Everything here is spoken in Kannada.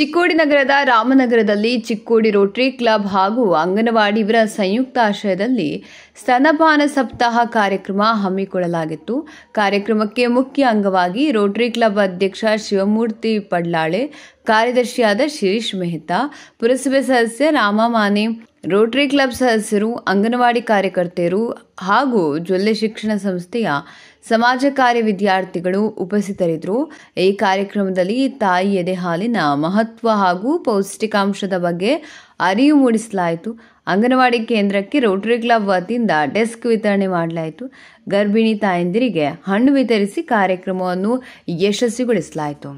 ಚಿಕ್ಕೋಡಿ ನಗರದ ರಾಮನಗರದಲ್ಲಿ ಚಿಕ್ಕೋಡಿ ರೋಟರಿ ಕ್ಲಬ್ ಹಾಗೂ ಅಂಗನವಾಡಿ ಇವರ ಸಂಯುಕ್ತ ಆಶ್ರಯದಲ್ಲಿ ಸ್ತನಪಾನ ಸಪ್ತಾಹ ಕಾರ್ಯಕ್ರಮ ಹಮ್ಮಿಕೊಳ್ಳಲಾಗಿತ್ತು ಕಾರ್ಯಕ್ರಮಕ್ಕೆ ಮುಖ್ಯ ಅಂಗವಾಗಿ ರೋಟರಿ ಕ್ಲಬ್ ಅಧ್ಯಕ್ಷ ಶಿವಮೂರ್ತಿ ಪಡ್ಲಾಳೆ ಕಾರ್ಯದರ್ಶಿಯಾದ ಶಿರೀಶ್ ಮೆಹ್ತಾ ಪುರಸಭೆ ಸದಸ್ಯ ರಾಮಮಾನೆ ರೋಟರಿ ಕ್ಲಬ್ ಸದಸ್ಯರು ಅಂಗನವಾಡಿ ಕಾರ್ಯಕರ್ತೆಯರು ಹಾಗೂ ಜೊಲ್ಲೆ ಶಿಕ್ಷಣ ಸಂಸ್ಥೆಯ ಸಮಾಜ ಕಾರ್ಯ ವಿದ್ಯಾರ್ಥಿಗಳು ಉಪಸ್ಥಿತರಿದ್ದರು ಈ ಕಾರ್ಯಕ್ರಮದಲ್ಲಿ ತಾಯಿ ಎದೆ ಹಾಲಿನ ಮಹತ್ವ ಹಾಗೂ ಪೌಷ್ಟಿಕಾಂಶದ ಬಗ್ಗೆ ಅರಿವು ಮೂಡಿಸಲಾಯಿತು ಅಂಗನವಾಡಿ ಕೇಂದ್ರಕ್ಕೆ ರೋಟರಿ ಕ್ಲಬ್ ವತಿಯಿಂದ ಡೆಸ್ಕ್ ವಿತರಣೆ ಮಾಡಲಾಯಿತು ಗರ್ಭಿಣಿ ತಾಯಂದಿರಿಗೆ ಹಣ್ಣು ವಿತರಿಸಿ ಕಾರ್ಯಕ್ರಮವನ್ನು ಯಶಸ್ವಿಗೊಳಿಸಲಾಯಿತು